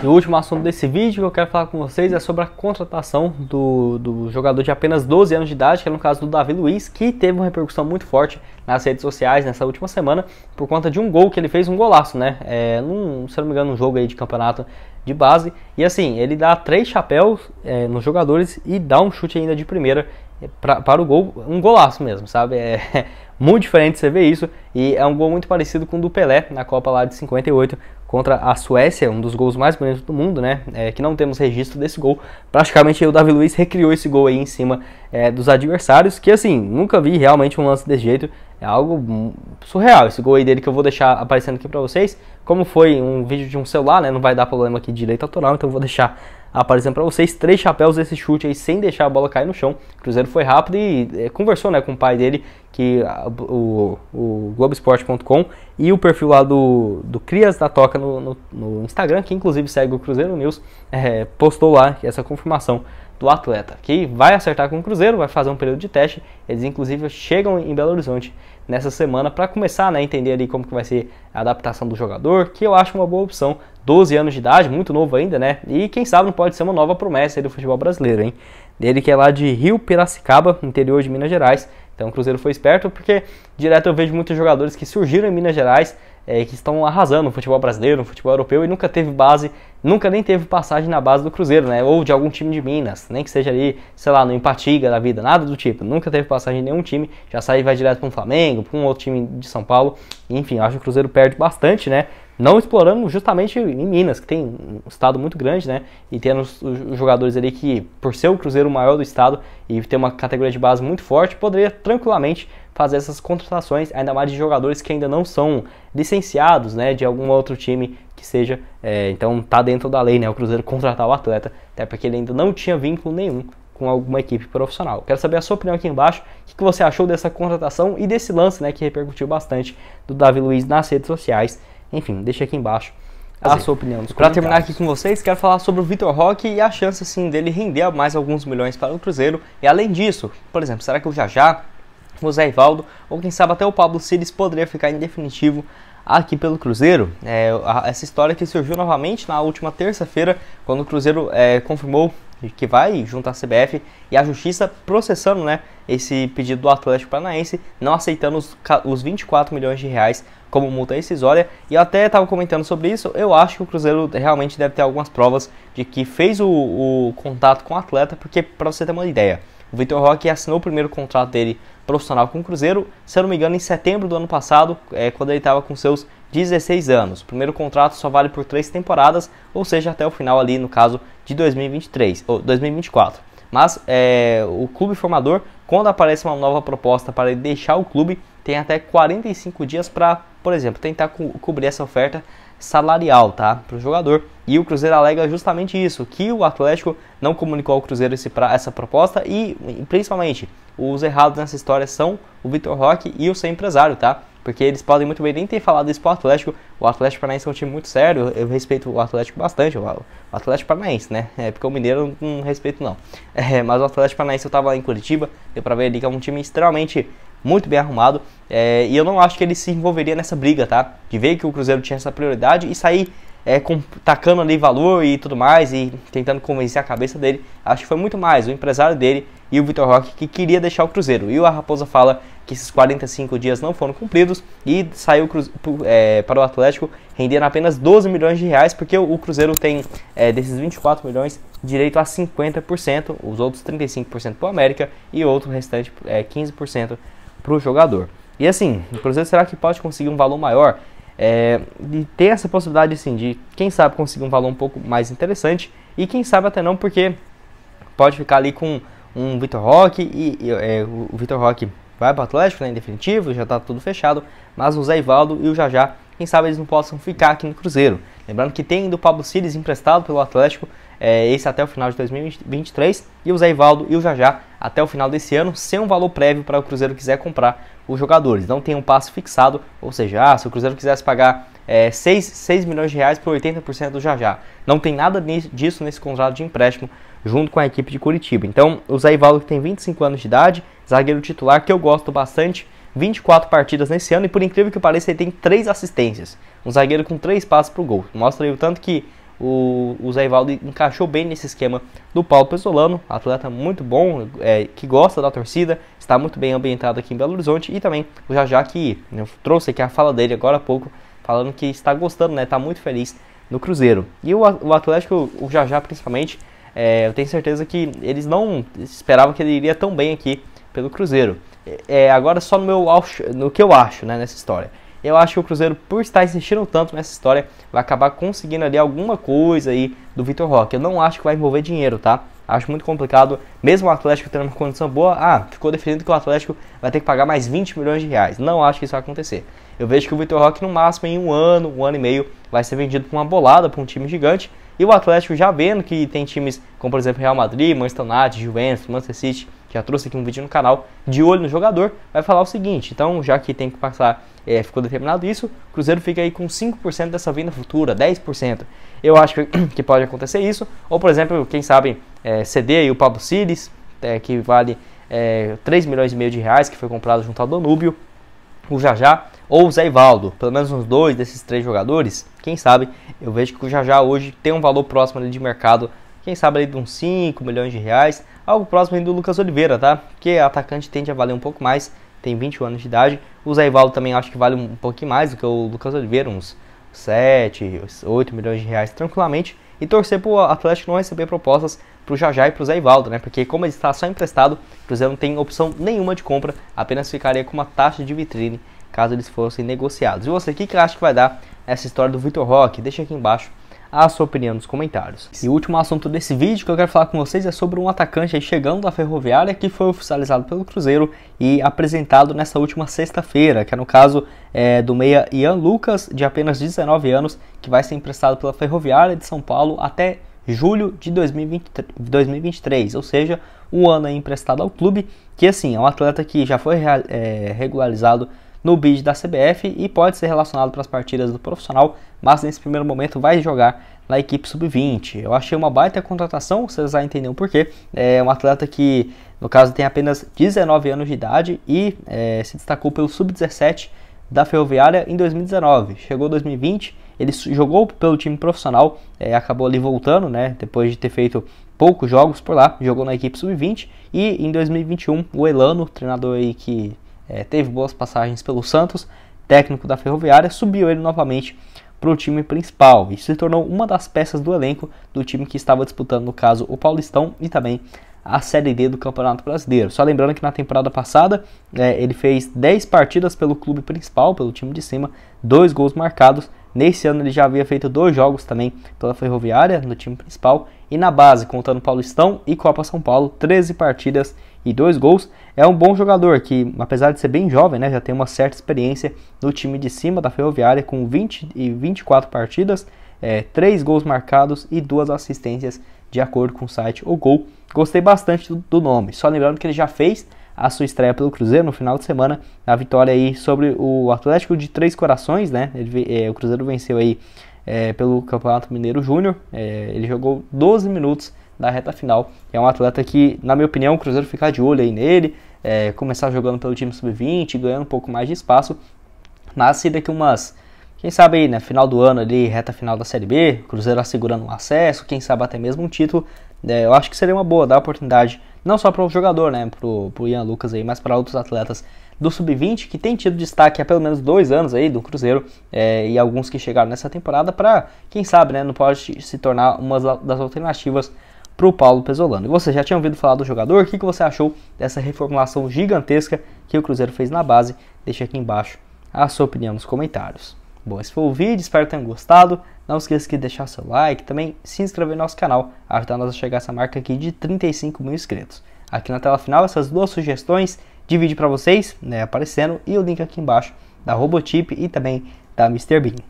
E o último assunto desse vídeo que eu quero falar com vocês é sobre a contratação do, do jogador de apenas 12 anos de idade, que é no caso do Davi Luiz, que teve uma repercussão muito forte nas redes sociais nessa última semana por conta de um gol que ele fez, um golaço, né? É, num, se não me engano, um jogo aí de campeonato de base. E assim, ele dá três chapéus é, nos jogadores e dá um chute ainda de primeira é, pra, para o gol, um golaço mesmo, sabe? É muito diferente você ver isso e é um gol muito parecido com o do Pelé na Copa lá de 58, contra a Suécia, um dos gols mais bonitos do mundo, né? É, que não temos registro desse gol. Praticamente o Davi Luiz recriou esse gol aí em cima é, dos adversários, que assim, nunca vi realmente um lance desse jeito. É algo surreal esse gol aí dele que eu vou deixar aparecendo aqui para vocês. Como foi um vídeo de um celular, né? Não vai dar problema aqui de direito autoral, então eu vou deixar aparecendo para vocês. Três chapéus esse chute aí sem deixar a bola cair no chão. O Cruzeiro foi rápido e é, conversou né, com o pai dele, que o, o Globoesporte.com e o perfil lá do, do Crias da Toca no, no, no Instagram, que inclusive segue o Cruzeiro News, é, postou lá essa confirmação do atleta, que vai acertar com o Cruzeiro, vai fazer um período de teste. Eles inclusive chegam em Belo Horizonte nessa semana para começar né, a entender ali como que vai ser a adaptação do jogador, que eu acho uma boa opção. 12 anos de idade, muito novo ainda, né? E quem sabe não pode ser uma nova promessa do futebol brasileiro, hein? Dele que é lá de Rio Piracicaba, interior de Minas Gerais. Então o Cruzeiro foi esperto porque direto eu vejo muitos jogadores que surgiram em Minas Gerais é, que estão arrasando no futebol brasileiro, no futebol europeu e nunca teve base, nunca nem teve passagem na base do Cruzeiro, né? Ou de algum time de Minas, nem que seja ali, sei lá, no Empatiga da vida, nada do tipo. Nunca teve passagem em nenhum time, já sai e vai direto para um Flamengo, para um outro time de São Paulo. Enfim, acho que o Cruzeiro perde bastante, né? não explorando justamente em Minas, que tem um estado muito grande, né? E tendo os, jogadores ali que, por ser o Cruzeiro maior do estado e ter uma categoria de base muito forte, poderia tranquilamente fazer essas contratações, ainda mais de jogadores que ainda não são licenciados, né? De algum outro time que seja. É, então tá dentro da lei, né? O Cruzeiro contratar o atleta, até porque ele ainda não tinha vínculo nenhum com alguma equipe profissional. Quero saber a sua opinião aqui embaixo, o que você achou dessa contratação e desse lance, né, que repercutiu bastante do Davi Luiz nas redes sociais enfim, deixa aqui embaixo a assim, sua opinião. Para terminar aqui com vocês, quero falar sobre o Vitor Roque e a chance assim dele render mais alguns milhões para o Cruzeiro. E além disso, por exemplo, será que o Jajá, o Zé Ivaldo ou quem sabe até o Pablo Cires poderia ficar em definitivo aqui pelo Cruzeiro? É, a, essa história que surgiu novamente na última terça-feira, quando o Cruzeiro é, confirmou que vai juntar a CBF e a Justiça processando né, esse pedido do Atlético Paranaense, não aceitando os, os 24 milhões de reais como multa rescisória. E eu até estava comentando sobre isso, eu acho que o Cruzeiro realmente deve ter algumas provas de que fez o, o contato com o atleta, porque para você ter uma ideia, o Vitor Roque assinou o primeiro contrato dele profissional com o Cruzeiro, se eu não me engano, em setembro do ano passado, é, quando ele estava com seus 16 anos. O primeiro contrato só vale por três temporadas, ou seja, até o final ali, no caso, de 2023 ou 2024. Mas é, o clube formador, quando aparece uma nova proposta para ele deixar o clube, tem até 45 dias para, por exemplo, tentar co cobrir essa oferta salarial, tá, para o jogador. E o Cruzeiro alega justamente isso, que o Atlético não comunicou ao Cruzeiro esse pra, essa proposta e, principalmente, os errados nessa história são o Vitor Roque e o seu empresário, tá? porque eles podem muito bem nem ter falado isso pro Atlético. O Atlético Paranaense é um time muito sério, eu respeito o Atlético bastante, o Atlético Paranaense, né? É porque o Mineiro eu não respeito, não. É, mas o Atlético Paranaense eu tava lá em Curitiba, deu pra ver ali que é um time extremamente muito bem arrumado. É, e eu não acho que ele se envolveria nessa briga, tá? De ver que o Cruzeiro tinha essa prioridade e sair é, com, tacando ali valor e tudo mais e tentando convencer a cabeça dele. Acho que foi muito mais o empresário dele e o Vitor Roque que queria deixar o Cruzeiro. E o Raposa fala que esses 45 dias não foram cumpridos e saiu é, para o Atlético rendendo apenas 12 milhões de reais, porque o Cruzeiro tem é, desses 24 milhões direito a 50%, os outros 35% para o América e outro restante é, 15% para o jogador. E assim, o Cruzeiro será que pode conseguir um valor maior? É, e tem essa possibilidade assim, de, quem sabe, conseguir um valor um pouco mais interessante e quem sabe até não, porque pode ficar ali com um Vitor Roque e, e é, o Vitor Roque vai para o Atlético, né, em definitivo, já está tudo fechado, mas o Zé Ivaldo e o Jajá quem sabe eles não possam ficar aqui no Cruzeiro. Lembrando que tem do Pablo Cires emprestado pelo Atlético, é, esse até o final de 2023, e o Zé Ivaldo e o Jajá até o final desse ano, sem um valor prévio para o Cruzeiro quiser comprar os jogadores. Não tem um passo fixado, ou seja, ah, se o Cruzeiro quisesse pagar é, 6, 6 milhões de reais por 80% do Jajá. Não tem nada disso nesse contrato de empréstimo junto com a equipe de Curitiba. Então, o Zé Ivaldo que tem 25 anos de idade, zagueiro titular que eu gosto bastante, 24 partidas nesse ano e por incrível que pareça ele tem 3 assistências. Um zagueiro com 3 passos para o gol. Mostra aí o tanto que o, o Zé Ivaldo encaixou bem nesse esquema do Paulo Pesolano, atleta muito bom, é, que gosta da torcida, está muito bem ambientado aqui em Belo Horizonte e também o Jajá que eu trouxe aqui a fala dele agora há pouco, falando que está gostando, né, está muito feliz no Cruzeiro. E o, o Atlético, o Jajá principalmente, é, eu tenho certeza que eles não esperavam que ele iria tão bem aqui pelo Cruzeiro. É, é, agora só no, meu, no que eu acho né, nessa história. Eu acho que o Cruzeiro, por estar insistindo tanto nessa história, vai acabar conseguindo ali alguma coisa aí do Vitor Roque. Eu não acho que vai envolver dinheiro, tá? Acho muito complicado, mesmo o Atlético tendo uma condição boa, ah, ficou definido que o Atlético vai ter que pagar mais 20 milhões de reais. Não acho que isso vai acontecer. Eu vejo que o Vitor Roque, no máximo, em um ano, um ano e meio, vai ser vendido para uma bolada, para um time gigante. E o Atlético já vendo que tem times como, por exemplo, Real Madrid, Manchester United, Juventus, Manchester City, já trouxe aqui um vídeo no canal de olho no jogador, vai falar o seguinte: então, já que tem que passar, é, ficou determinado isso, o Cruzeiro fica aí com 5% dessa venda futura, 10%. Eu acho que pode acontecer isso, ou por exemplo, quem sabe é, ceder aí o Pablo Cires, é, que vale é, 3 milhões e meio de reais, que foi comprado junto ao Danúbio, o Jajá ou o Zé Ivaldo, pelo menos uns dois desses três jogadores, quem sabe, eu vejo que o Jajá hoje tem um valor próximo de mercado quem sabe ali de uns 5 milhões de reais, algo próximo do Lucas Oliveira, tá? Que atacante tende a valer um pouco mais, tem 21 anos de idade. O Zé Ivaldo também acho que vale um pouquinho mais do que o Lucas Oliveira, uns 7, 8 milhões de reais tranquilamente. E torcer pro Atlético não receber propostas pro Jajá e pro Zé Ivaldo, né? Porque como ele está só emprestado, o Cruzeiro não tem opção nenhuma de compra, apenas ficaria com uma taxa de vitrine caso eles fossem negociados. E você, o que, que acha que vai dar essa história do Vitor Roque? Deixa aqui embaixo a sua opinião nos comentários. E o último assunto desse vídeo que eu quero falar com vocês é sobre um atacante chegando da Ferroviária que foi oficializado pelo Cruzeiro e apresentado nessa última sexta-feira, que é no caso é, do meia Ian Lucas, de apenas 19 anos, que vai ser emprestado pela Ferroviária de São Paulo até julho de 2023, ou seja, um ano emprestado ao clube, que assim, é um atleta que já foi é, regularizado no bid da CBF e pode ser relacionado para as partidas do profissional, mas nesse primeiro momento vai jogar na equipe sub-20. Eu achei uma baita contratação, vocês já entenderam por quê. É um atleta que, no caso, tem apenas 19 anos de idade e é, se destacou pelo sub-17 da Ferroviária em 2019. Chegou 2020, ele jogou pelo time profissional, é, acabou ali voltando, né? Depois de ter feito poucos jogos por lá, jogou na equipe sub-20 e em 2021 o Elano, treinador aí que é, teve boas passagens pelo Santos, técnico da Ferroviária, subiu ele novamente para o time principal e se tornou uma das peças do elenco do time que estava disputando, no caso, o Paulistão e também a Série D do Campeonato Brasileiro. Só lembrando que na temporada passada é, ele fez 10 partidas pelo clube principal, pelo time de cima, dois gols marcados Nesse ano ele já havia feito dois jogos também pela Ferroviária, no time principal, e na base, contando Paulistão e Copa São Paulo, 13 partidas e dois gols. É um bom jogador que, apesar de ser bem jovem, né, já tem uma certa experiência no time de cima da Ferroviária, com 20 e 24 partidas, é, 3 gols marcados e duas assistências, de acordo com o site O Gol. Gostei bastante do, do nome. Só lembrando que ele já fez a sua estreia pelo Cruzeiro no final de semana, na vitória aí sobre o Atlético de Três Corações, né? Ele, é, o Cruzeiro venceu aí é, pelo Campeonato Mineiro Júnior, é, ele jogou 12 minutos da reta final. É um atleta que, na minha opinião, o Cruzeiro ficar de olho aí nele, é, começar jogando pelo time sub-20, ganhando um pouco mais de espaço. Nasce daqui umas, quem sabe aí, né, final do ano ali, reta final da Série B, Cruzeiro assegurando um acesso, quem sabe até mesmo um título, é, eu acho que seria uma boa dar oportunidade, não só para o jogador, né, para o Ian Lucas aí, mas para outros atletas do Sub-20 que tem tido destaque há pelo menos dois anos aí do Cruzeiro é, e alguns que chegaram nessa temporada para, quem sabe, né, não pode se tornar uma das alternativas para o Paulo Pesolano. E você já tinha ouvido falar do jogador? O que, que você achou dessa reformulação gigantesca que o Cruzeiro fez na base? Deixe aqui embaixo a sua opinião nos comentários. Bom, esse foi o vídeo, espero que tenham gostado. Não esqueça de deixar seu like, também se inscrever no nosso canal, ajudar nós a chegar a essa marca aqui de 35 mil inscritos. Aqui na tela final, essas duas sugestões de vídeo para vocês, né, aparecendo, e o link aqui embaixo da Robotip e também da Mr. Bean.